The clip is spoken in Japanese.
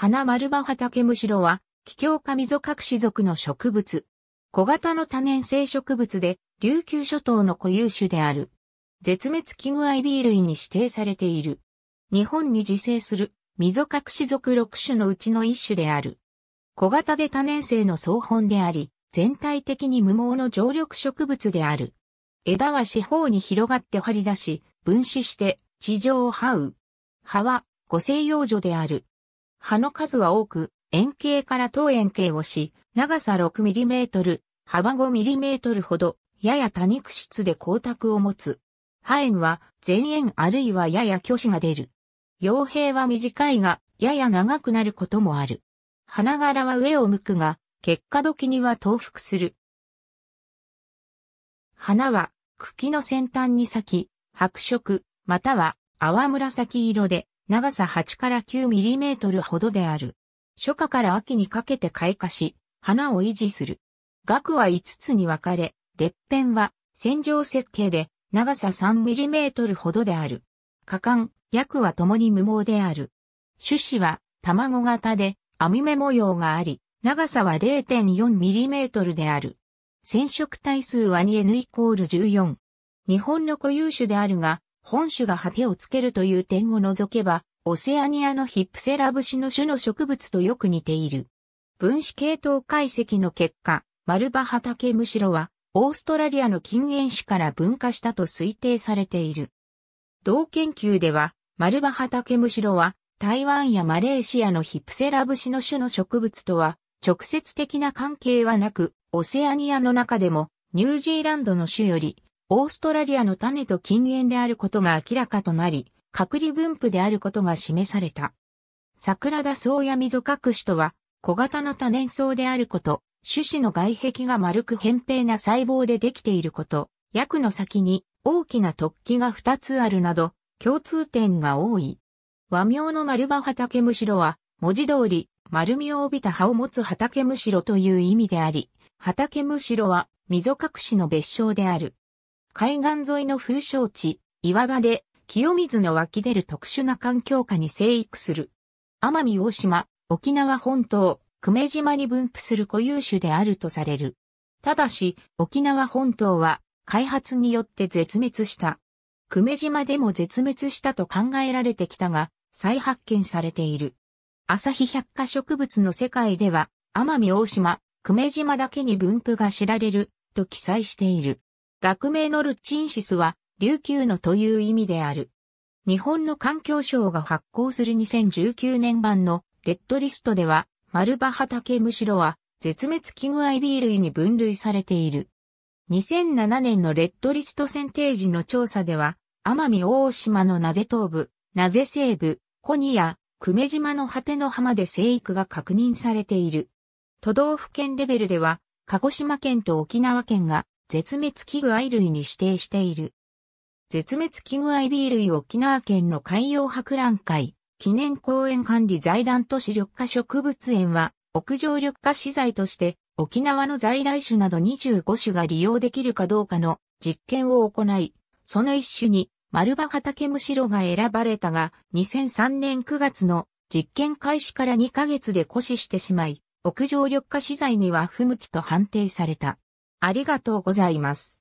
花丸葉畑むしろは、気境上溝隠し族の植物。小型の多年生植物で、琉球諸島の固有種である。絶滅危惧 IB 類に指定されている。日本に自生する、溝隠し属6種のうちの1種である。小型で多年生の総本であり、全体的に無毛の常緑植物である。枝は四方に広がって張り出し、分子して地上を這う。葉は五星葉女である。葉の数は多く、円形から等円形をし、長さ6トル、幅5トルほど、やや多肉質で光沢を持つ。葉円は前円あるいはやや虚子が出る。傭兵は短いが、やや長くなることもある。花柄は上を向くが、結果時には倒伏する。花は茎の先端に咲き、白色、または淡紫色で、長さ8から9トルほどである。初夏から秋にかけて開花し、花を維持する。額は5つに分かれ、列片は線状設計で長さ3トルほどである。果敢、約は共に無毛である。種子は卵型で網目模様があり、長さは0 4トルである。染色体数は 2N イコール14。日本の固有種であるが、本種が果てをつけるという点を除けば、オセアニアのヒップセラブシの種の植物とよく似ている。分子系統解析の結果、マルバハタケムシロは、オーストラリアの近煙種から分化したと推定されている。同研究では、マルバハタケムシロは、台湾やマレーシアのヒプセラブシの種の植物とは、直接的な関係はなく、オセアニアの中でも、ニュージーランドの種より、オーストラリアの種と近縁であることが明らかとなり、隔離分布であることが示された。桜田草や溝隠しとは、小型の多年草であること、種子の外壁が丸く扁平な細胞でできていること、薬の先に大きな突起が2つあるなど、共通点が多い。和名の丸葉畑むしろは、文字通り、丸みを帯びた葉を持つ畑むしろという意味であり、畑むしろは、溝隠しの別称である。海岸沿いの風潮地、岩場で清水の湧き出る特殊な環境下に生育する。奄美大島、沖縄本島、久米島に分布する固有種であるとされる。ただし、沖縄本島は開発によって絶滅した。久米島でも絶滅したと考えられてきたが、再発見されている。朝日百科植物の世界では、奄美大島、久米島だけに分布が知られると記載している。学名のルッチンシスは、琉球のという意味である。日本の環境省が発行する2019年版のレッドリストでは、丸葉畑むしろは、絶滅危惧 IB 類に分類されている。2007年のレッドリスト選定時の調査では、奄美大島の名瀬東部、名瀬西部、コニア、久米島の果ての浜で生育が確認されている。都道府県レベルでは、鹿児島県と沖縄県が絶滅危惧愛類に指定している。絶滅危惧愛 B 類沖縄県の海洋博覧会、記念公園管理財団都市緑化植物園は、屋上緑化資材として、沖縄の在来種など25種が利用できるかどうかの実験を行い、その一種に、丸葉畑むしろが選ばれたが、2003年9月の実験開始から2ヶ月で枯死してしまい、屋上緑化資材には不向きと判定された。ありがとうございます。